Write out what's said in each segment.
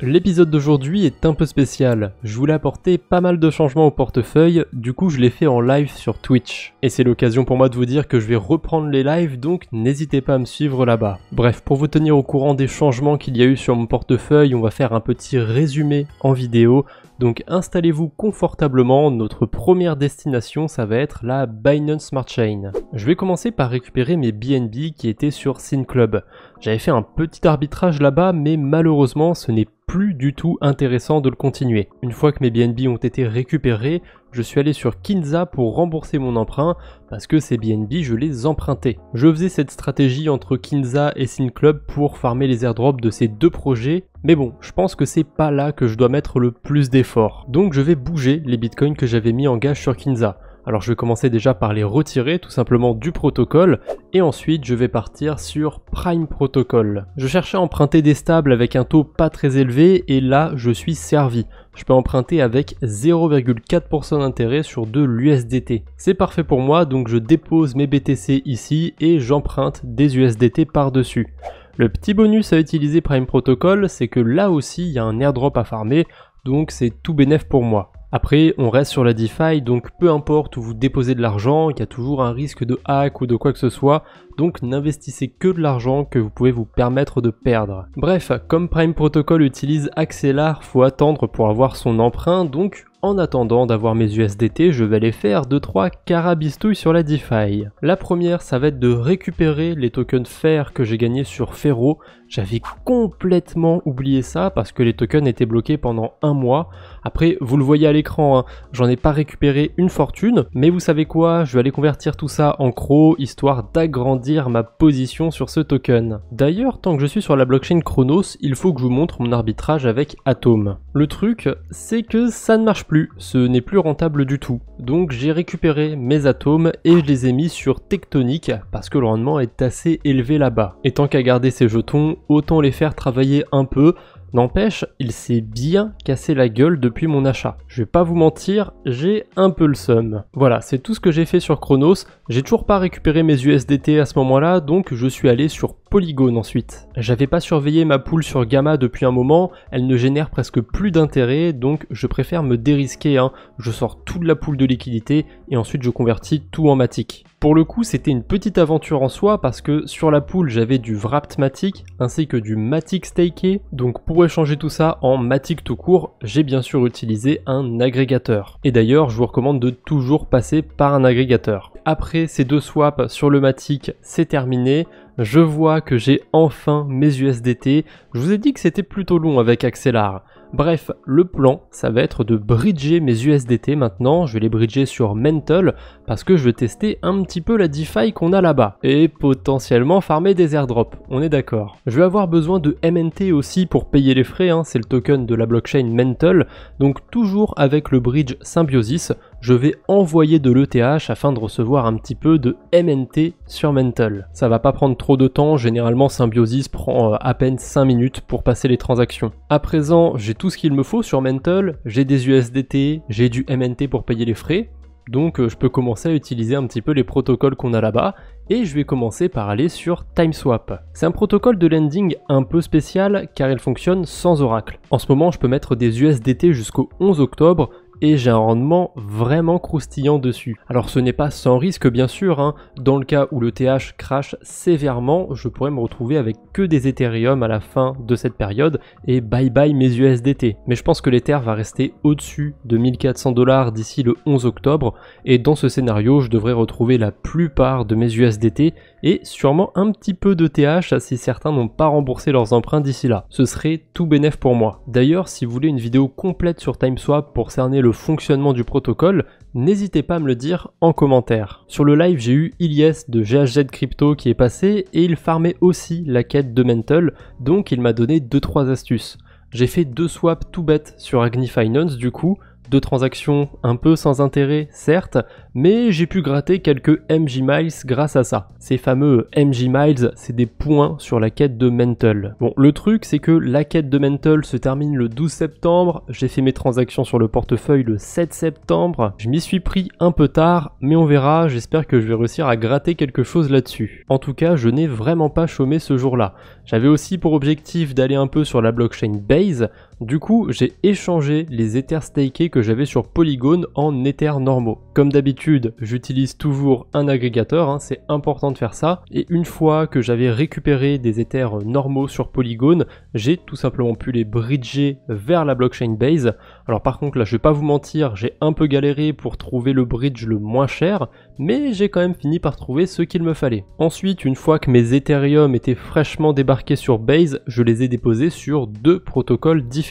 L'épisode d'aujourd'hui est un peu spécial. Je voulais apporter pas mal de changements au portefeuille, du coup je l'ai fait en live sur Twitch. Et c'est l'occasion pour moi de vous dire que je vais reprendre les lives, donc n'hésitez pas à me suivre là-bas. Bref, pour vous tenir au courant des changements qu'il y a eu sur mon portefeuille, on va faire un petit résumé en vidéo. Donc installez-vous confortablement, notre première destination ça va être la Binance Smart Chain. Je vais commencer par récupérer mes BNB qui étaient sur SynClub. J'avais fait un petit arbitrage là-bas mais malheureusement ce n'est plus du tout intéressant de le continuer. Une fois que mes BNB ont été récupérés, je suis allé sur Kinza pour rembourser mon emprunt parce que ces BNB je les empruntais. Je faisais cette stratégie entre Kinza et Sinclub pour farmer les airdrops de ces deux projets, mais bon, je pense que c'est pas là que je dois mettre le plus d'efforts. Donc je vais bouger les bitcoins que j'avais mis en gage sur Kinza. Alors je vais commencer déjà par les retirer tout simplement du protocole et ensuite je vais partir sur Prime Protocol. Je cherchais à emprunter des stables avec un taux pas très élevé et là je suis servi. Je peux emprunter avec 0,4% d'intérêt sur de l'USDT. C'est parfait pour moi donc je dépose mes BTC ici et j'emprunte des USDT par-dessus. Le petit bonus à utiliser Prime Protocol, c'est que là aussi il y a un airdrop à farmer, donc c'est tout bénef pour moi. Après, on reste sur la DeFi, donc peu importe où vous déposez de l'argent, il y a toujours un risque de hack ou de quoi que ce soit donc n'investissez que de l'argent que vous pouvez vous permettre de perdre. Bref, comme Prime Protocol utilise Axelar, faut attendre pour avoir son emprunt, donc en attendant d'avoir mes USDT, je vais aller faire 2-3 carabistouilles sur la DeFi. La première, ça va être de récupérer les tokens fer que j'ai gagné sur Ferro. J'avais complètement oublié ça parce que les tokens étaient bloqués pendant un mois. Après, vous le voyez à l'écran, hein. j'en ai pas récupéré une fortune. Mais vous savez quoi, je vais aller convertir tout ça en Cro, histoire d'agrandir ma position sur ce token. D'ailleurs, tant que je suis sur la blockchain Chronos, il faut que je vous montre mon arbitrage avec Atom. Le truc, c'est que ça ne marche plus, ce n'est plus rentable du tout. Donc j'ai récupéré mes atomes et je les ai mis sur tectonique parce que le rendement est assez élevé là-bas. Et tant qu'à garder ces jetons, autant les faire travailler un peu N'empêche, il s'est bien cassé la gueule depuis mon achat. Je vais pas vous mentir, j'ai un peu le seum. Voilà, c'est tout ce que j'ai fait sur Chronos. J'ai toujours pas récupéré mes USDT à ce moment-là, donc je suis allé sur Polygone ensuite. J'avais pas surveillé ma poule sur Gamma depuis un moment, elle ne génère presque plus d'intérêt, donc je préfère me dérisquer, hein. je sors toute la poule de liquidité et ensuite je convertis tout en matic. Pour le coup, c'était une petite aventure en soi parce que sur la poule, j'avais du Wrapped Matic ainsi que du Matic Staké. Donc pour échanger tout ça en Matic tout court, j'ai bien sûr utilisé un agrégateur. Et d'ailleurs, je vous recommande de toujours passer par un agrégateur. Après ces deux swaps sur le Matic, c'est terminé je vois que j'ai enfin mes USDT. Je vous ai dit que c'était plutôt long avec Axelar. Bref, le plan, ça va être de bridger mes USDT maintenant. Je vais les bridger sur Mental parce que je veux tester un petit peu la DeFi qu'on a là-bas et potentiellement farmer des airdrops. On est d'accord. Je vais avoir besoin de MNT aussi pour payer les frais. Hein. C'est le token de la blockchain Mental. Donc toujours avec le bridge Symbiosis, je vais envoyer de l'ETH afin de recevoir un petit peu de MNT sur Mental. Ça va pas prendre trop de temps, généralement Symbiosis prend euh, à peine 5 minutes pour passer les transactions. À présent, j'ai tout ce qu'il me faut sur Mental, j'ai des USDT, j'ai du MNT pour payer les frais, donc euh, je peux commencer à utiliser un petit peu les protocoles qu'on a là-bas, et je vais commencer par aller sur TimeSwap. C'est un protocole de lending un peu spécial car il fonctionne sans oracle. En ce moment je peux mettre des USDT jusqu'au 11 octobre, et j'ai un rendement vraiment croustillant dessus. Alors ce n'est pas sans risque bien sûr, hein. dans le cas où le TH crache sévèrement, je pourrais me retrouver avec que des Ethereum à la fin de cette période et bye bye mes USDT. Mais je pense que l'Ether va rester au-dessus de 1400 dollars d'ici le 11 octobre et dans ce scénario je devrais retrouver la plupart de mes USDT et sûrement un petit peu de TH si certains n'ont pas remboursé leurs emprunts d'ici là. Ce serait tout bénef pour moi. D'ailleurs si vous voulez une vidéo complète sur TimeSwap pour cerner le le fonctionnement du protocole, n'hésitez pas à me le dire en commentaire. Sur le live, j'ai eu Ilyes de GHZ Crypto qui est passé et il farmait aussi la quête de Mental, donc il m'a donné 2-3 astuces. J'ai fait deux swaps tout bêtes sur Agni Finance du coup, deux transactions un peu sans intérêt, certes, mais j'ai pu gratter quelques MJ Miles grâce à ça. Ces fameux MG Miles, c'est des points sur la quête de Mental. Bon, le truc, c'est que la quête de Mental se termine le 12 septembre, j'ai fait mes transactions sur le portefeuille le 7 septembre, je m'y suis pris un peu tard, mais on verra, j'espère que je vais réussir à gratter quelque chose là-dessus. En tout cas, je n'ai vraiment pas chômé ce jour-là. J'avais aussi pour objectif d'aller un peu sur la blockchain Base, du coup, j'ai échangé les Ethers stakés que j'avais sur Polygon en Ethers normaux. Comme d'habitude, j'utilise toujours un agrégateur, hein, c'est important de faire ça. Et une fois que j'avais récupéré des Ethers normaux sur Polygon, j'ai tout simplement pu les bridger vers la blockchain base. Alors par contre, là, je vais pas vous mentir, j'ai un peu galéré pour trouver le bridge le moins cher, mais j'ai quand même fini par trouver ce qu'il me fallait. Ensuite, une fois que mes Ethereum étaient fraîchement débarqués sur Base, je les ai déposés sur deux protocoles différents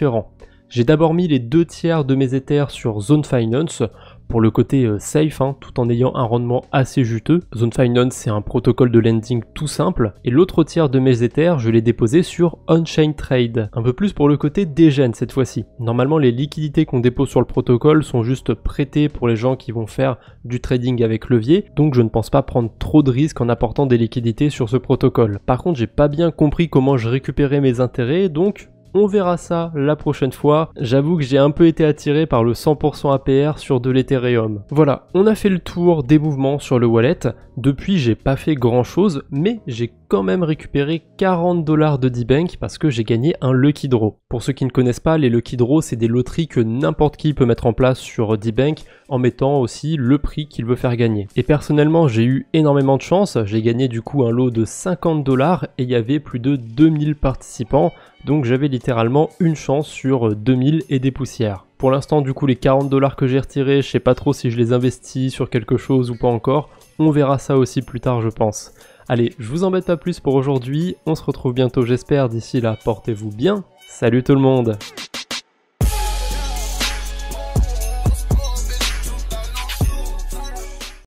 j'ai d'abord mis les deux tiers de mes éthers sur Zone Finance pour le côté euh, safe, hein, tout en ayant un rendement assez juteux. Zone Finance, c'est un protocole de lending tout simple. Et l'autre tiers de mes éthers je l'ai déposé sur On-Chain Trade. Un peu plus pour le côté dégène cette fois-ci. Normalement, les liquidités qu'on dépose sur le protocole sont juste prêtées pour les gens qui vont faire du trading avec levier. Donc, je ne pense pas prendre trop de risques en apportant des liquidités sur ce protocole. Par contre, j'ai pas bien compris comment je récupérais mes intérêts, donc on verra ça la prochaine fois. J'avoue que j'ai un peu été attiré par le 100% APR sur de l'Ethereum. Voilà, on a fait le tour des mouvements sur le wallet. Depuis, j'ai pas fait grand chose, mais j'ai quand même récupéré 40 dollars de D-Bank parce que j'ai gagné un Lucky Draw. Pour ceux qui ne connaissent pas, les Lucky Draw, c'est des loteries que n'importe qui peut mettre en place sur D-Bank en mettant aussi le prix qu'il veut faire gagner. Et personnellement, j'ai eu énormément de chance, j'ai gagné du coup un lot de 50 dollars et il y avait plus de 2000 participants, donc j'avais littéralement une chance sur 2000 et des poussières. Pour l'instant, du coup, les 40 dollars que j'ai retirés, je sais pas trop si je les investis sur quelque chose ou pas encore. On verra ça aussi plus tard, je pense. Allez, je vous embête pas plus pour aujourd'hui, on se retrouve bientôt j'espère, d'ici là portez-vous bien, salut tout le monde